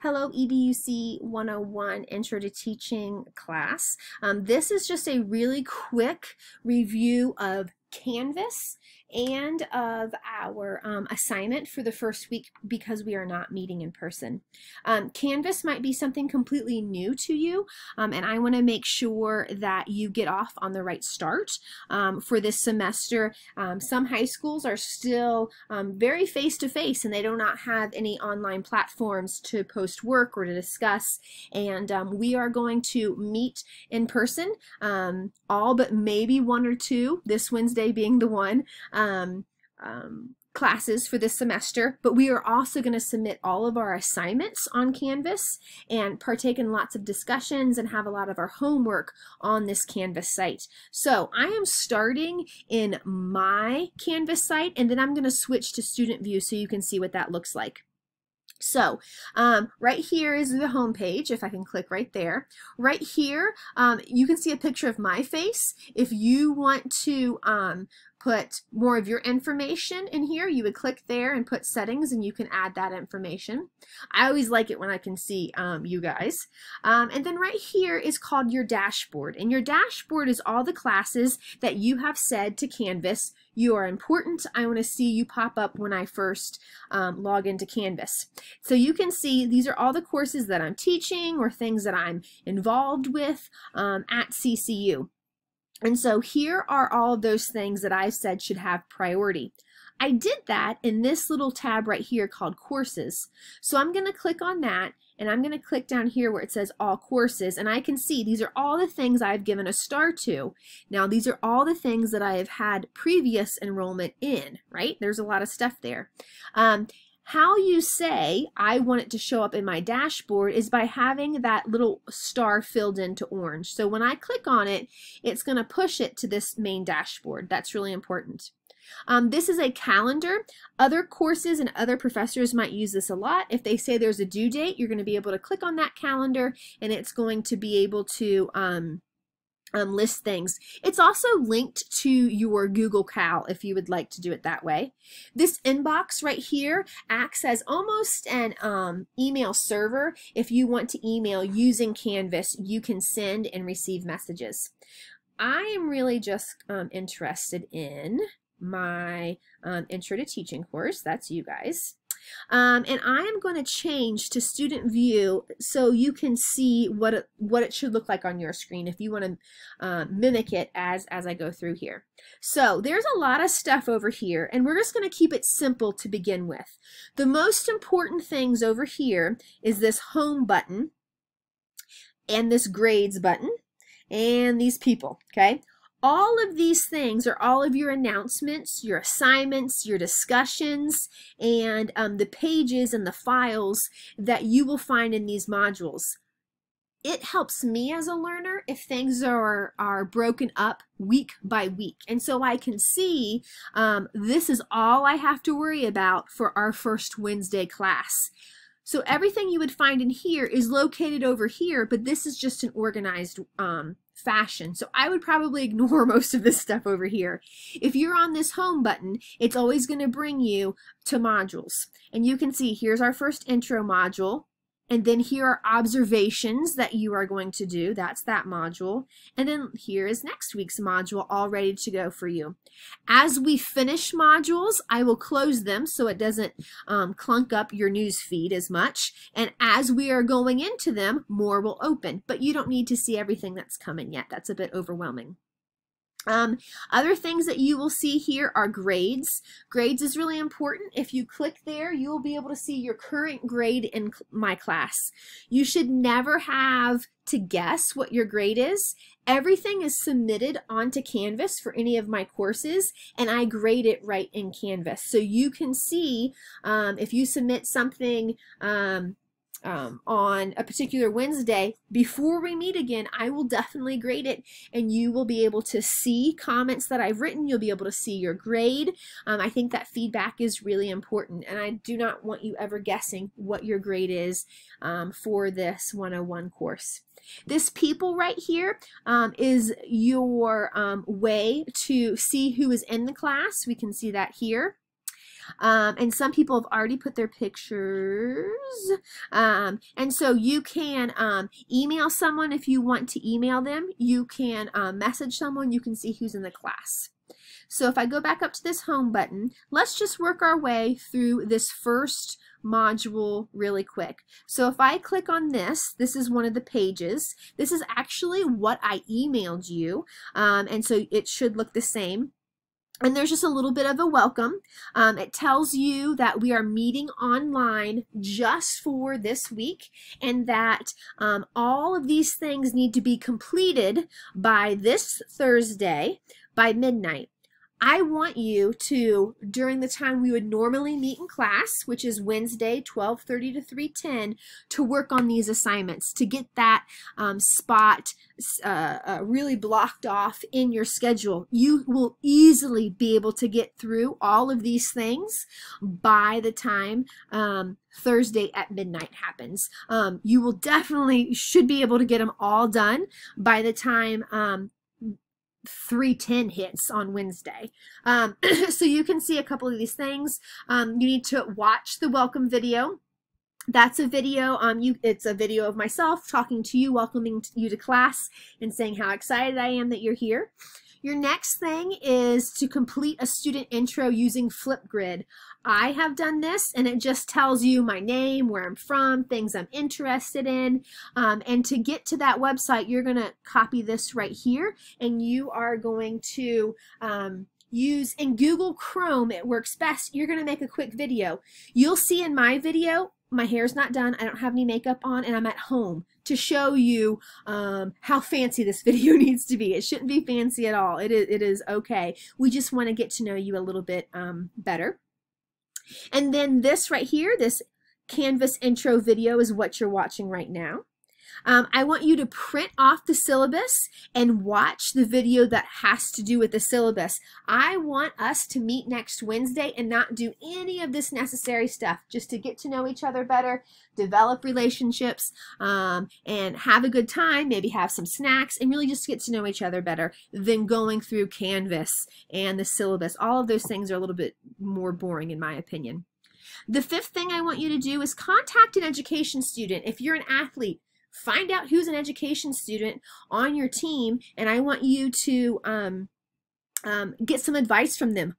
Hello EDUC 101 Intro to Teaching class. Um, this is just a really quick review of Canvas and of our um, assignment for the first week because we are not meeting in person. Um, Canvas might be something completely new to you, um, and I want to make sure that you get off on the right start um, for this semester. Um, some high schools are still um, very face-to-face, -face and they do not have any online platforms to post work or to discuss, and we are going to meet in person, all but maybe one or two, this Wednesday being the one, um, um, classes for this semester, but we are also going to submit all of our assignments on Canvas and partake in lots of discussions and have a lot of our homework on this Canvas site. So I am starting in my Canvas site and then I'm going to switch to student view so you can see what that looks like. So um, right here is the home page, if I can click right there. Right here, um, you can see a picture of my face. If you want to um, put more of your information in here, you would click there and put settings and you can add that information. I always like it when I can see um, you guys. Um, and then right here is called your dashboard. And your dashboard is all the classes that you have said to Canvas, you are important. I want to see you pop up when I first um, log into Canvas. So you can see these are all the courses that I'm teaching or things that I'm involved with um, at CCU. And so here are all those things that I said should have priority. I did that in this little tab right here called courses. So I'm going to click on that and I'm going to click down here where it says all courses and I can see these are all the things I've given a star to. Now these are all the things that I have had previous enrollment in, right? There's a lot of stuff there. Um, how you say, I want it to show up in my dashboard is by having that little star filled into orange. So when I click on it, it's going to push it to this main dashboard. That's really important. Um, this is a calendar. Other courses and other professors might use this a lot. If they say there's a due date, you're going to be able to click on that calendar and it's going to be able to um, um, list things. It's also linked to your Google Cal if you would like to do it that way. This inbox right here acts as almost an um, email server. If you want to email using Canvas, you can send and receive messages. I am really just um, interested in my um, intro to teaching course. That's you guys. Um, and I am going to change to student view so you can see what it, what it should look like on your screen if you want to uh, mimic it as, as I go through here. So there's a lot of stuff over here and we're just going to keep it simple to begin with. The most important things over here is this home button and this grades button and these people, okay? all of these things are all of your announcements, your assignments, your discussions, and um, the pages and the files that you will find in these modules. It helps me as a learner if things are, are broken up week by week. And so I can see um, this is all I have to worry about for our first Wednesday class. So everything you would find in here is located over here, but this is just an organized um, fashion. So I would probably ignore most of this stuff over here. If you're on this home button, it's always going to bring you to modules. And you can see here's our first intro module. And then here are observations that you are going to do. That's that module. And then here is next week's module all ready to go for you. As we finish modules, I will close them so it doesn't um, clunk up your news feed as much. And as we are going into them, more will open. But you don't need to see everything that's coming yet. That's a bit overwhelming. Um, other things that you will see here are grades. Grades is really important. If you click there, you will be able to see your current grade in my class. You should never have to guess what your grade is. Everything is submitted onto Canvas for any of my courses, and I grade it right in Canvas. So you can see um, if you submit something um, um, on a particular Wednesday, before we meet again, I will definitely grade it and you will be able to see comments that I've written. You'll be able to see your grade. Um, I think that feedback is really important and I do not want you ever guessing what your grade is um, for this 101 course. This people right here um, is your um, way to see who is in the class. We can see that here. Um, and some people have already put their pictures. Um, and so you can um, email someone if you want to email them. You can uh, message someone. You can see who's in the class. So if I go back up to this home button, let's just work our way through this first module really quick. So if I click on this, this is one of the pages. This is actually what I emailed you, um, and so it should look the same. And there's just a little bit of a welcome. Um, it tells you that we are meeting online just for this week and that um, all of these things need to be completed by this Thursday by midnight. I want you to, during the time we would normally meet in class, which is Wednesday, 1230 to 310, to work on these assignments, to get that um, spot uh, uh, really blocked off in your schedule. You will easily be able to get through all of these things by the time um, Thursday at midnight happens. Um, you will definitely should be able to get them all done by the time um, 310 hits on Wednesday. Um, so you can see a couple of these things. Um, you need to watch the welcome video. That's a video, um, you, it's a video of myself talking to you, welcoming you to class, and saying how excited I am that you're here. Your next thing is to complete a student intro using Flipgrid. I have done this and it just tells you my name, where I'm from, things I'm interested in. Um, and to get to that website, you're going to copy this right here and you are going to um, use in Google Chrome, it works best. You're going to make a quick video. You'll see in my video, my hair's not done, I don't have any makeup on, and I'm at home to show you um, how fancy this video needs to be. It shouldn't be fancy at all. It is, it is okay. We just want to get to know you a little bit um, better. And then this right here, this Canvas intro video is what you're watching right now. Um, I want you to print off the syllabus and watch the video that has to do with the syllabus. I want us to meet next Wednesday and not do any of this necessary stuff just to get to know each other better, develop relationships, um, and have a good time, maybe have some snacks, and really just get to know each other better than going through Canvas and the syllabus. All of those things are a little bit more boring in my opinion. The fifth thing I want you to do is contact an education student. If you're an athlete, Find out who's an education student on your team, and I want you to um, um, get some advice from them.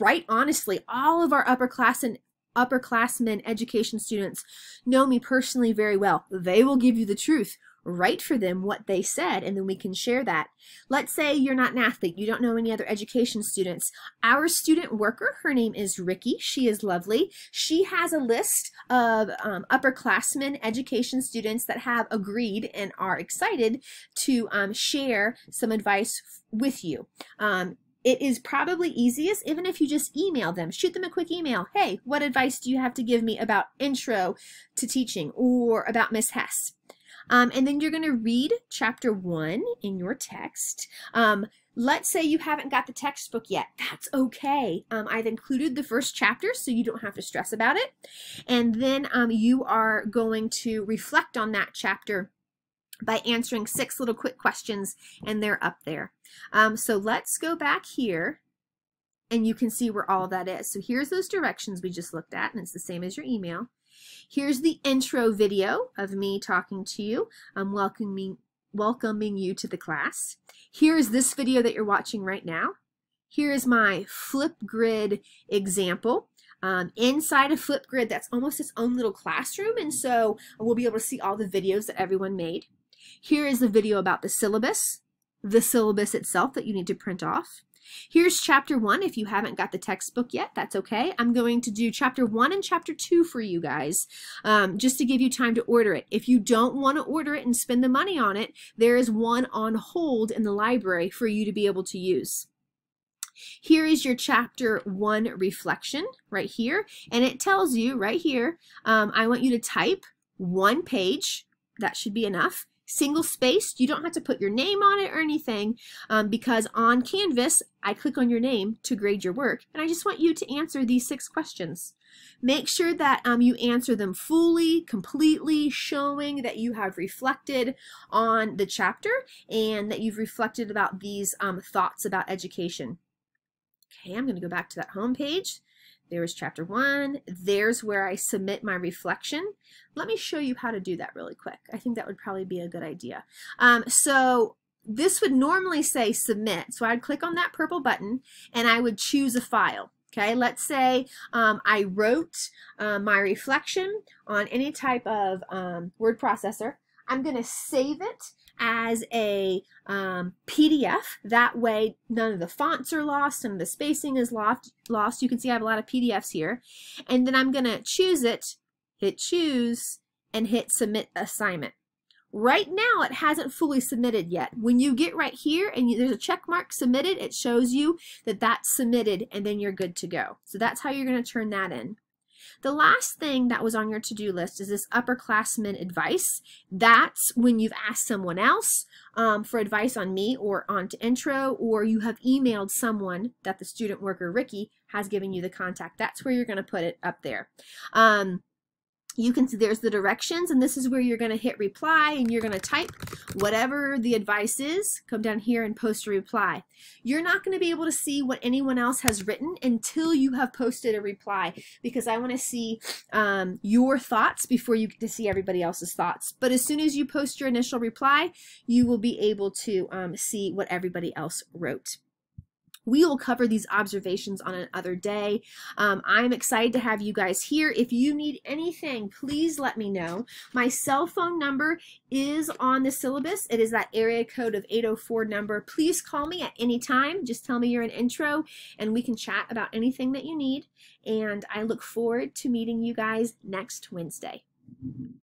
Right, honestly, all of our upperclass and upperclassmen education students know me personally very well. They will give you the truth write for them what they said and then we can share that. Let's say you're not an athlete, you don't know any other education students. Our student worker, her name is Ricky, she is lovely. She has a list of um, upperclassmen education students that have agreed and are excited to um, share some advice with you. Um, it is probably easiest even if you just email them shoot them a quick email hey what advice do you have to give me about intro to teaching or about miss hess um, and then you're going to read chapter one in your text. Um, let's say you haven't got the textbook yet. That's okay. Um, I've included the first chapter so you don't have to stress about it. And then um, you are going to reflect on that chapter by answering six little quick questions and they're up there. Um, so let's go back here and you can see where all that is. So here's those directions we just looked at and it's the same as your email. Here's the intro video of me talking to you. I'm welcoming, welcoming you to the class. Here is this video that you're watching right now. Here is my Flipgrid example. Um, inside of Flipgrid, that's almost its own little classroom, and so we'll be able to see all the videos that everyone made. Here is the video about the syllabus, the syllabus itself that you need to print off. Here's chapter one. If you haven't got the textbook yet, that's okay. I'm going to do chapter one and chapter two for you guys, um, just to give you time to order it. If you don't want to order it and spend the money on it, there is one on hold in the library for you to be able to use. Here is your chapter one reflection right here, and it tells you right here, um, I want you to type one page, that should be enough, single spaced. You don't have to put your name on it or anything um, because on Canvas, I click on your name to grade your work. And I just want you to answer these six questions. Make sure that um, you answer them fully, completely, showing that you have reflected on the chapter and that you've reflected about these um, thoughts about education. Okay, I'm going to go back to that home page. There is chapter one. There's where I submit my reflection. Let me show you how to do that really quick. I think that would probably be a good idea. Um, so this would normally say submit. So I'd click on that purple button and I would choose a file. Okay, let's say um, I wrote uh, my reflection on any type of um, word processor I'm going to save it as a um, PDF. That way, none of the fonts are lost, some of the spacing is lost. lost. You can see I have a lot of PDFs here. And then I'm going to choose it, hit choose, and hit submit assignment. Right now, it hasn't fully submitted yet. When you get right here and you, there's a check mark submitted, it shows you that that's submitted, and then you're good to go. So that's how you're going to turn that in. The last thing that was on your to-do list is this upperclassman advice. That's when you've asked someone else um, for advice on me or on to intro, or you have emailed someone that the student worker Ricky has given you the contact. That's where you're going to put it up there. Um, you can see there's the directions and this is where you're going to hit reply and you're going to type whatever the advice is come down here and post a reply you're not going to be able to see what anyone else has written until you have posted a reply because i want to see um, your thoughts before you get to see everybody else's thoughts but as soon as you post your initial reply you will be able to um, see what everybody else wrote we will cover these observations on another day. Um, I'm excited to have you guys here. If you need anything, please let me know. My cell phone number is on the syllabus. It is that area code of 804 number. Please call me at any time. Just tell me you're an intro and we can chat about anything that you need. And I look forward to meeting you guys next Wednesday.